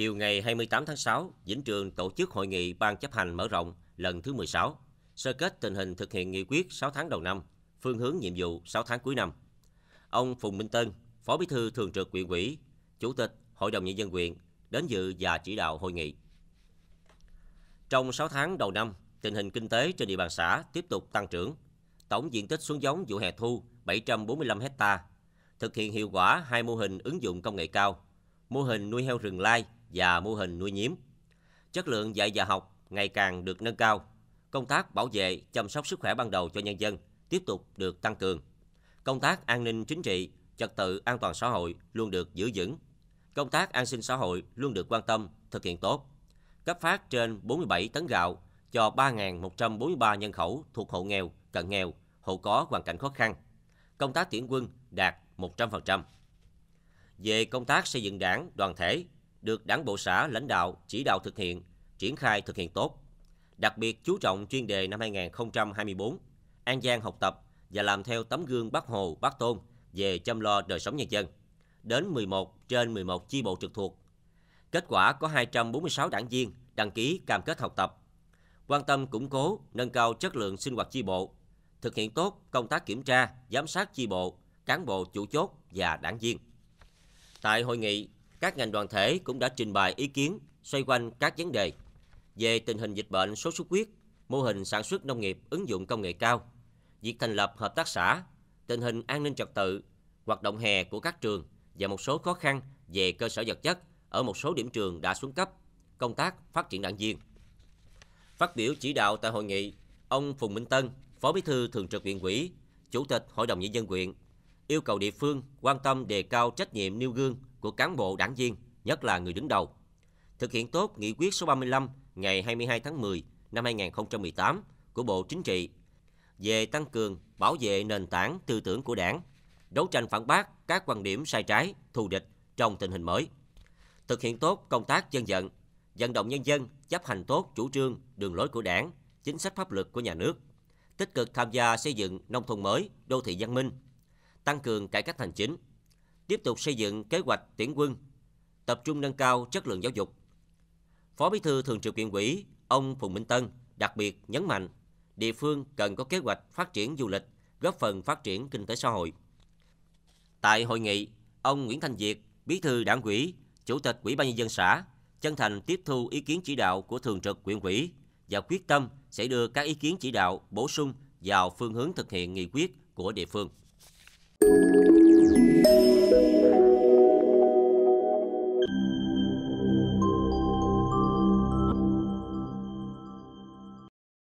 Chiều ngày 28 tháng 6, Vĩnh Trường tổ chức hội nghị ban chấp hành mở rộng lần thứ 16, sơ kết tình hình thực hiện nghị quyết 6 tháng đầu năm, phương hướng nhiệm vụ 6 tháng cuối năm. Ông Phùng Minh Tân, Phó Bí thư Thường trực huyện ủy, Chủ tịch Hội đồng Nhân dân huyện đến dự và chỉ đạo hội nghị. Trong 6 tháng đầu năm, tình hình kinh tế trên địa bàn xã tiếp tục tăng trưởng. Tổng diện tích xuống giống vụ hè thu 745 hecta, thực hiện hiệu quả hai mô hình ứng dụng công nghệ cao, mô hình nuôi heo rừng lai và mô hình nuôi nhiễm. Chất lượng dạy và học ngày càng được nâng cao. Công tác bảo vệ, chăm sóc sức khỏe ban đầu cho nhân dân tiếp tục được tăng cường. Công tác an ninh chính trị, trật tự an toàn xã hội luôn được giữ vững. Công tác an sinh xã hội luôn được quan tâm, thực hiện tốt. Cấp phát trên 47 tấn gạo cho 3.143 nhân khẩu thuộc hộ nghèo, cận nghèo, hộ có hoàn cảnh khó khăn. Công tác tuyển quân đạt 100%. Về công tác xây dựng đảng, đoàn thể, được đảng bộ xã lãnh đạo chỉ đạo thực hiện, triển khai thực hiện tốt. Đặc biệt chú trọng chuyên đề năm 2024, An Giang học tập và làm theo tấm gương Bác Hồ, Bác Tôn về chăm lo đời sống nhân dân, đến 11 trên 11 chi bộ trực thuộc. Kết quả có 246 đảng viên đăng ký cam kết học tập, quan tâm củng cố, nâng cao chất lượng sinh hoạt chi bộ, thực hiện tốt công tác kiểm tra, giám sát chi bộ, cán bộ chủ chốt và đảng viên. Tại hội nghị, các ngành đoàn thể cũng đã trình bày ý kiến xoay quanh các vấn đề về tình hình dịch bệnh sốt xuất huyết, mô hình sản xuất nông nghiệp ứng dụng công nghệ cao, việc thành lập hợp tác xã, tình hình an ninh trật tự, hoạt động hè của các trường và một số khó khăn về cơ sở vật chất ở một số điểm trường đã xuống cấp, công tác phát triển đảng viên. Phát biểu chỉ đạo tại hội nghị, ông Phùng Minh Tân, Phó Bí thư Thường trực huyện ủy, Chủ tịch Hội đồng nhân dân huyện yêu cầu địa phương quan tâm đề cao trách nhiệm nêu gương của cán bộ đảng viên, nhất là người đứng đầu. Thực hiện tốt nghị quyết số 35 ngày 22 tháng 10 năm 2018 của Bộ Chính trị về tăng cường bảo vệ nền tảng tư tưởng của đảng, đấu tranh phản bác các quan điểm sai trái, thù địch trong tình hình mới. Thực hiện tốt công tác dân vận, vận động nhân dân chấp hành tốt chủ trương, đường lối của đảng, chính sách pháp luật của nhà nước, tích cực tham gia xây dựng nông thôn mới, đô thị văn minh, tăng cường cải cách hành chính, tiếp tục xây dựng kế hoạch tuyển quân, tập trung nâng cao chất lượng giáo dục. Phó Bí thư Thường trực Huyện ủy, ông Phùng Minh Tân đặc biệt nhấn mạnh địa phương cần có kế hoạch phát triển du lịch, góp phần phát triển kinh tế xã hội. Tại hội nghị, ông Nguyễn Thành Việt, Bí thư Đảng ủy, Chủ tịch Ủy ban nhân dân xã chân thành tiếp thu ý kiến chỉ đạo của Thường trực huyện ủy và quyết tâm sẽ đưa các ý kiến chỉ đạo bổ sung vào phương hướng thực hiện nghị quyết của địa phương. Música